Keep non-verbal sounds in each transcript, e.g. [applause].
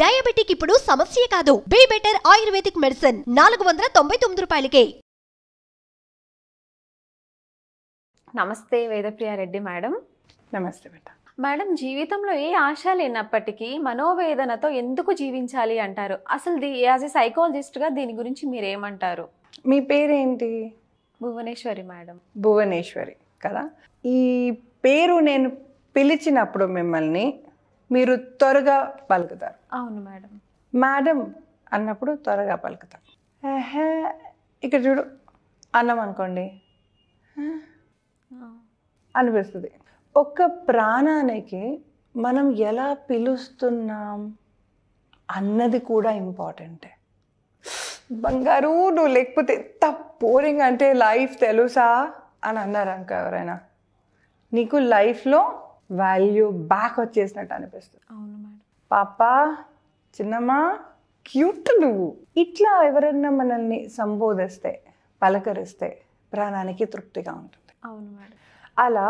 Diabetic ఇప్పుడు సమస్య కాదు బీ బెటర్ ఆయుర్వేదిక్ మెడిసిన్ నాలుగు వందల తొంభై తొమ్మిది రూపాయలకే నమస్తే వేదప్రియ రెడ్డి మేడం నమస్తే మేడం మేడం జీవితంలో ఏ ఆశ లేనప్పటికీ మనోవేదనతో ఎందుకు జీవించాలి అంటారు అసలు ది యాజ్ ఏ సైకాలజిస్ట్గా దీని గురించి మీరేమంటారు మీ పేరేంటి భువనేశ్వరి మేడం భువనేశ్వరి కదా ఈ పేరు నేను పిలిచినప్పుడు మిమ్మల్ని మీరు త్వరగా పలుకుతారు అవును మేడం మేడం అన్నప్పుడు త్వరగా పలుకుతారు ఇక్కడ చూడు అన్నం అనుకోండి అనిపిస్తుంది ఒక్క ప్రాణానికి మనం ఎలా పిలుస్తున్నాం అన్నది కూడా ఇంపార్టెంటే బంగారు నువ్వు లేకపోతే ఎంత పోరింగ్ అంటే లైఫ్ తెలుసా అని అన్నారు అనుకో ఎవరైనా నీకు లైఫ్లో వాల్యూ బ్యాక్ వచ్చేసినట్టు అనిపిస్తుంది అవును మేడం పాప చిన్నమ్మా క్యూట్ నువ్వు ఇట్లా ఎవరన్నా మనల్ని సంబోధిస్తే పలకరిస్తే ప్రాణానికి తృప్తిగా ఉంటుంది అవును మేడం అలా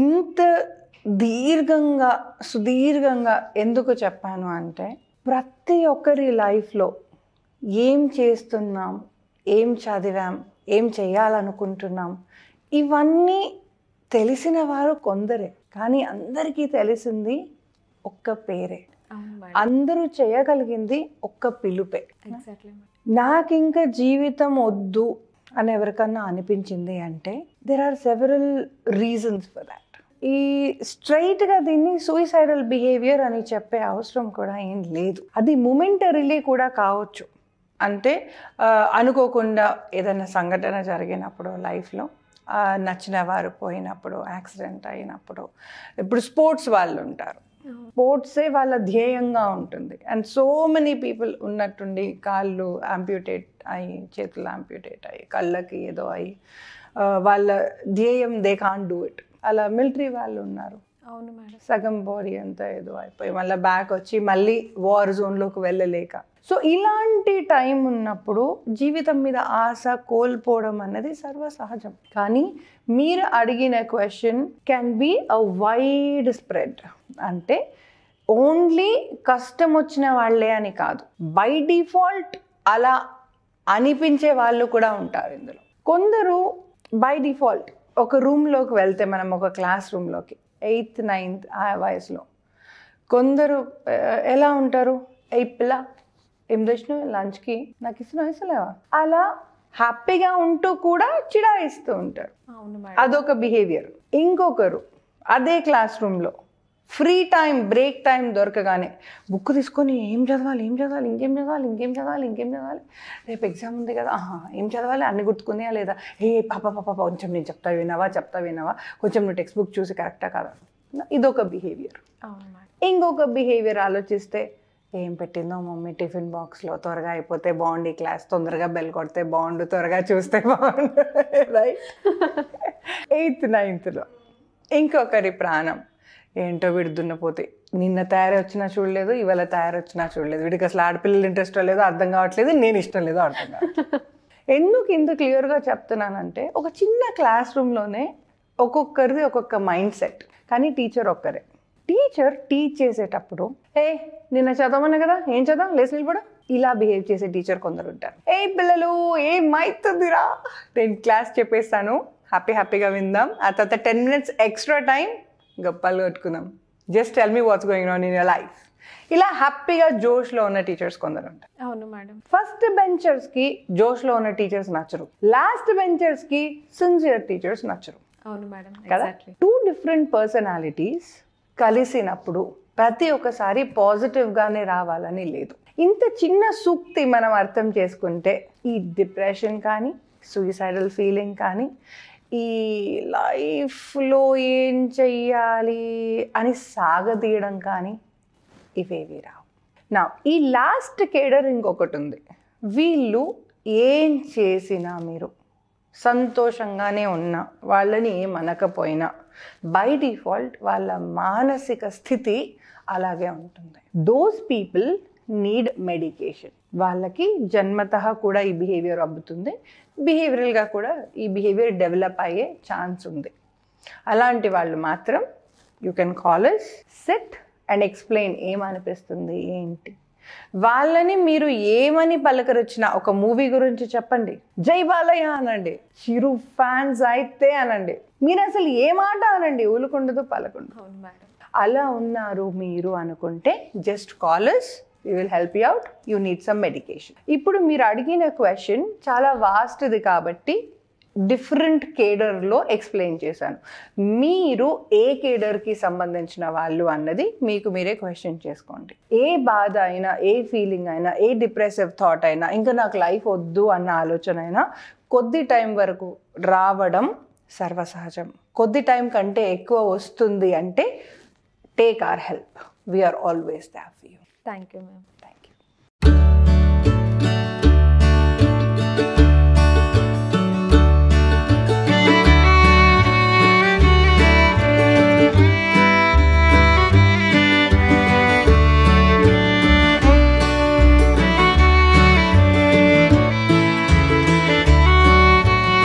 ఇంత దీర్ఘంగా సుదీర్ఘంగా ఎందుకు చెప్పాను అంటే ప్రతి ఒక్కరి లైఫ్లో ఏం చేస్తున్నాం ఏం చదివాం ఏం చేయాలనుకుంటున్నాం ఇవన్నీ తెలిసిన వారు కొందరే కానీ అందరికీ తెలిసింది ఒక్క పేరే అందరూ చేయగలిగింది ఒక్క పిలుపే నాకు ఇంకా జీవితం వద్దు అని ఎవరికన్నా అనిపించింది అంటే there are several reasons for that ఈ స్ట్రైట్గా దీన్ని సూయిసైడల్ బిహేవియర్ అని చెప్పే అవసరం కూడా ఏం లేదు అది మూమెంటరీలీ కూడా కావచ్చు అంటే అనుకోకుండా ఏదైనా సంఘటన జరిగినప్పుడు లైఫ్లో నచ్చిన వారు పోయినప్పుడు యాక్సిడెంట్ అయినప్పుడు ఇప్పుడు స్పోర్ట్స్ వాళ్ళు ఉంటారు స్పోర్ట్సే వాళ్ళ ధ్యేయంగా ఉంటుంది అండ్ సో మెనీ పీపుల్ ఉన్నట్టుండి కాళ్ళు ఆంప్యూటేట్ అయ్యి చేతులు ఆంప్యూటేట్ అయ్యి కళ్ళకి ఏదో అయ్యి వాళ్ళ ధ్యేయం దే కాన్ డూ ఇట్ అలా మిలిటరీ వాళ్ళు ఉన్నారు అవును మేడం సగం బాడీ అంతా ఏదో అయిపోయి మళ్ళీ బ్యాక్ వచ్చి మళ్ళీ వార్ జోన్లోకి వెళ్ళలేక సో ఇలాంటి టైం ఉన్నప్పుడు జీవితం మీద ఆశ కోల్పోవడం అనేది సర్వసహజం కానీ మీరు అడిగిన question can be a widespread అంటే ఓన్లీ కష్టం వచ్చిన వాళ్ళే అని కాదు బై డిఫాల్ట్ అలా అనిపించే వాళ్ళు కూడా ఉంటారు ఇందులో కొందరు బై డిఫాల్ట్ ఒక రూమ్లోకి వెళ్తే మనం ఒక క్లాస్ రూమ్లోకి ఎయిత్ నైన్త్ ఆ వయసులో కొందరు ఎలా ఉంటారు ఏ పిల్ల ఏం తెచ్చిన లంచ్కి నాకు ఇస్తున్నా వయసులేవా అలా హ్యాపీగా ఉంటూ కూడా చిడాయిస్తూ ఉంటారు అదొక బిహేవియర్ ఇంకొకరు అదే క్లాస్ రూమ్లో ఫ్రీ టైం బ్రేక్ టైం దొరకగానే బుక్ తీసుకొని ఏం చదవాలి ఏం చదవాలి ఇంకేం చదవాలి ఇంకేం చదవాలి ఇంకేం చదవాలి రేపు ఎగ్జామ్ ఉంది కదా ఏం చదవాలి అన్ని గుర్తుకుందా లేదా ఏ పాప పాప కొంచెం నేను చెప్తా వినవా చెప్తా వినవా కొంచెం నువ్వు టెక్స్ట్ బుక్ చూసి కరెక్టా కాదా ఇదొక బిహేవియర్ ఇంకొక బిహేవియర్ ఆలోచిస్తే ఏం పెట్టిందో మమ్మీ టిఫిన్ బాక్స్లో త్వరగా అయిపోతే బాగుండు క్లాస్ తొందరగా బెల్ కొడితే బాగుండు త్వరగా చూస్తే బాగుండు రైట్ ఎయిత్ నైన్త్లో ఇంకొకరి ప్రాణం ఏంటో వీడు దున్నపోతే నిన్న తయారై వచ్చినా చూడలేదు ఇవాళ తయారు వచ్చినా చూడలేదు వీడికి అసలు ఆడపిల్లలు ఇంట్రెస్ట్ లేదు అర్థం కావట్లేదు నేను ఇష్టం లేదో అర్థం కావట్లేదు [laughs] ఎందుకు ఇంత క్లియర్గా చెప్తున్నానంటే ఒక చిన్న క్లాస్ రూమ్లోనే ఒక్కొక్కరిది ఒక్కొక్క మైండ్ సెట్ కానీ టీచర్ ఒక్కరే టీచర్ టీచ్ చేసేటప్పుడు ఏ నిన్న చదవమన్నా కదా ఏం చదవం లేచి నిలబడు ఇలా బిహేవ్ చేసే టీచర్ కొందరు ఉంటారు ఏ పిల్లలు అవుతుందిరా నేను క్లాస్ చెప్పేస్తాను హ్యాపీ హ్యాపీగా విందాం ఆ తర్వాత టెన్ మినిట్స్ ఎక్స్ట్రా టైం గప్పాలు కట్టుకుందాం just tell me what's going on in your life ఇలా హ్యాపీగా జోష్లో ఉన్న టీచర్స్ కొందరు ఉంటారు అవును మేడం ఫస్ట్ బెంచర్స్కి జోష్లో ఉన్న టీచర్స్ నచ్చరు లాస్ట్ బెంచర్స్కి సిన్సియర్ టీచర్స్ నచ్చరు అవును మేడం టూ డిఫరెంట్ పర్సనాలిటీస్ కలిసినప్పుడు ప్రతి ఒక్కసారి పాజిటివ్గానే రావాలని లేదు ఇంత చిన్న సూక్తి మనం అర్థం చేసుకుంటే ఈ డిప్రెషన్ కానీ సూయిసైడల్ ఫీలింగ్ కానీ ఈ లైఫ్లో ఏం చెయ్యాలి అని సాగదీయడం కానీ ఇవేవి రావు నా ఈ లాస్ట్ కేడర్ ఇంకొకటి ఉంది వీళ్ళు ఏం చేసినా మీరు సంతోషంగానే ఉన్నా వాళ్ళని ఏమనకపోయినా బై డిఫాల్ట్ వాళ్ళ మానసిక స్థితి అలాగే ఉంటుంది దోస్ పీపుల్ నీడ్ మెడికేషన్ వాళ్ళకి జన్మత కూడా ఈ బిహేవియర్ అబ్బుతుంది బిహేవియరల్గా కూడా ఈ బిహేవియర్ డెవలప్ అయ్యే ఛాన్స్ ఉంది అలాంటి వాళ్ళు మాత్రం you can call set and explain ఏమనిపిస్తుంది ఏంటి వాళ్ళని మీరు ఏమని పలకరించిన ఒక మూవీ గురించి చెప్పండి జై బాలయ్య అనండి చిరు ఫ్యాన్స్ అయితే అనండి మీరు అసలు ఏ మాట అనండి ఊలుకుండదు పలకుండదు అలా ఉన్నారు మీరు అనుకుంటే just callers we will help you out you need some medication ఇప్పుడు మీరు అడిగిన క్వశ్చన్ చాలా వాస్ట్ది కాబట్టి డిఫరెంట్ కేడర్లో ఎక్స్ప్లెయిన్ చేశాను మీరు ఏ కేడర్కి సంబంధించిన వాళ్ళు అన్నది మీకు మీరే క్వశ్చన్ చేసుకోండి ఏ బాధ అయినా ఏ ఫీలింగ్ అయినా ఏ డిప్రెసివ్ థాట్ అయినా ఇంకా నాకు లైఫ్ వద్దు అన్న ఆలోచన అయినా కొద్ది టైం వరకు రావడం సర్వసహజం కొద్ది టైం కంటే ఎక్కువ వస్తుంది అంటే take our help We are always there for you. Thank you, ma'am. Thank you.